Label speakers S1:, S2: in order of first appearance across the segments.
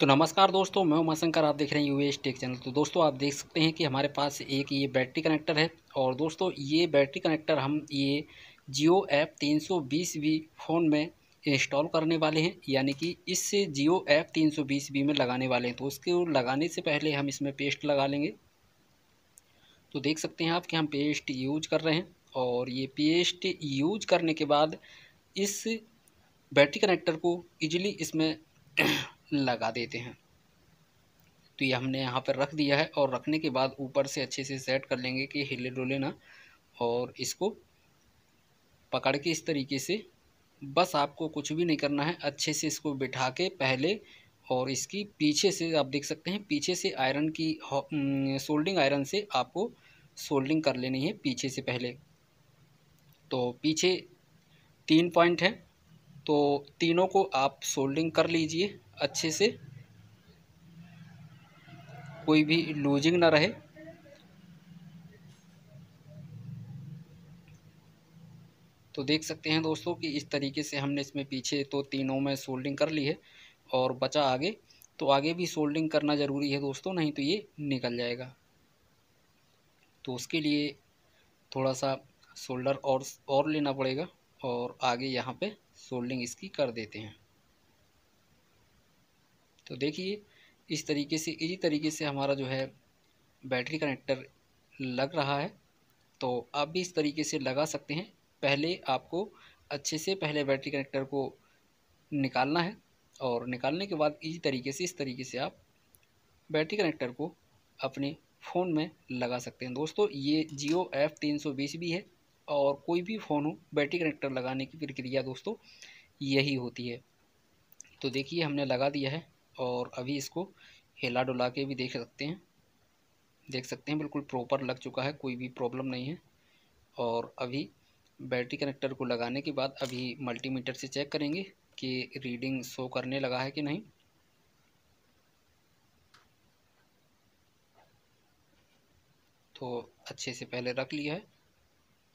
S1: तो नमस्कार दोस्तों मैं उमाशंकर आप देख रहे हैं यू एस टेक चैनल तो दोस्तों आप देख सकते हैं कि हमारे पास एक ये बैटरी कनेक्टर है और दोस्तों ये बैटरी कनेक्टर हम ये जियो ऐप तीन वी फ़ोन में इंस्टॉल करने वाले हैं यानी कि इससे जियो ऐप तीन वी में लगाने वाले हैं तो उसके लगाने से पहले हम इसमें पेस्ट लगा लेंगे तो देख सकते हैं आप कि हम पेस्ट यूज कर रहे हैं और ये पेस्ट यूज करने के बाद इस बैटरी कनेक्टर को ईजिली इसमें लगा देते हैं तो ये हमने यहाँ पर रख दिया है और रखने के बाद ऊपर से अच्छे से सेट कर लेंगे कि हिले डुले ना और इसको पकड़ के इस तरीके से बस आपको कुछ भी नहीं करना है अच्छे से इसको बिठा के पहले और इसकी पीछे से आप देख सकते हैं पीछे से आयरन की सोल्डिंग आयरन से आपको सोल्डिंग कर लेनी है पीछे से पहले तो पीछे तीन पॉइंट हैं तो तीनों को आप सोल्डिंग कर लीजिए अच्छे से कोई भी लूजिंग ना रहे तो देख सकते हैं दोस्तों कि इस तरीके से हमने इसमें पीछे तो तीनों में सोल्डिंग कर ली है और बचा आगे तो आगे भी सोल्डिंग करना ज़रूरी है दोस्तों नहीं तो ये निकल जाएगा तो उसके लिए थोड़ा सा शोल्डर और और लेना पड़ेगा और आगे यहाँ पे सोल्डिंग इसकी कर देते हैं तो देखिए इस तरीके से इसी तरीके से हमारा जो है बैटरी कनेक्टर लग रहा है तो आप भी इस तरीके से लगा सकते हैं पहले आपको अच्छे से पहले बैटरी कनेक्टर को निकालना है और निकालने के बाद इसी तरीके से इस तरीके से आप बैटरी कनेक्टर को अपने फ़ोन में लगा सकते हैं दोस्तों ये जियो एफ़ तीन सौ बीस भी है और कोई भी फ़ोन हो बैटरी कनेक्टर लगाने की प्रक्रिया दोस्तों यही होती है तो देखिए हमने लगा दिया है और अभी इसको हिला डुला के भी देख सकते हैं देख सकते हैं बिल्कुल प्रॉपर लग चुका है कोई भी प्रॉब्लम नहीं है और अभी बैटरी कनेक्टर को लगाने के बाद अभी मल्टीमीटर से चेक करेंगे कि रीडिंग शो करने लगा है कि नहीं तो अच्छे से पहले रख लिया है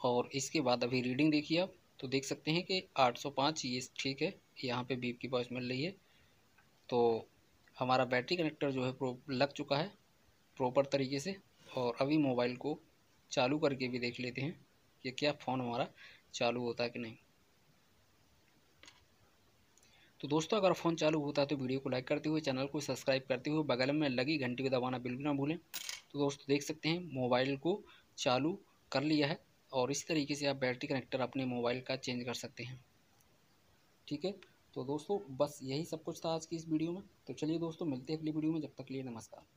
S1: और इसके बाद अभी रीडिंग देखिए आप तो देख सकते हैं कि 805 ये ठीक है यहाँ पे बीप की वॉच मिल रही है तो हमारा बैटरी कनेक्टर जो है प्रो लग चुका है प्रॉपर तरीके से और अभी मोबाइल को चालू करके भी देख लेते हैं कि क्या फ़ोन हमारा चालू होता है कि नहीं तो दोस्तों अगर फ़ोन चालू होता है तो वीडियो को लाइक करते हुए चैनल को सब्सक्राइब करते हुए बगल में लगी घंटी को दबाना बिल्कुल ना भूलें तो दोस्तों देख सकते हैं मोबाइल को चालू कर लिया है और इस तरीके से आप बैटरी कनेक्टर अपने मोबाइल का चेंज कर सकते हैं ठीक है तो दोस्तों बस यही सब कुछ था आज की इस वीडियो में तो चलिए दोस्तों मिलते हैं अगली वीडियो में जब तक लिए नमस्कार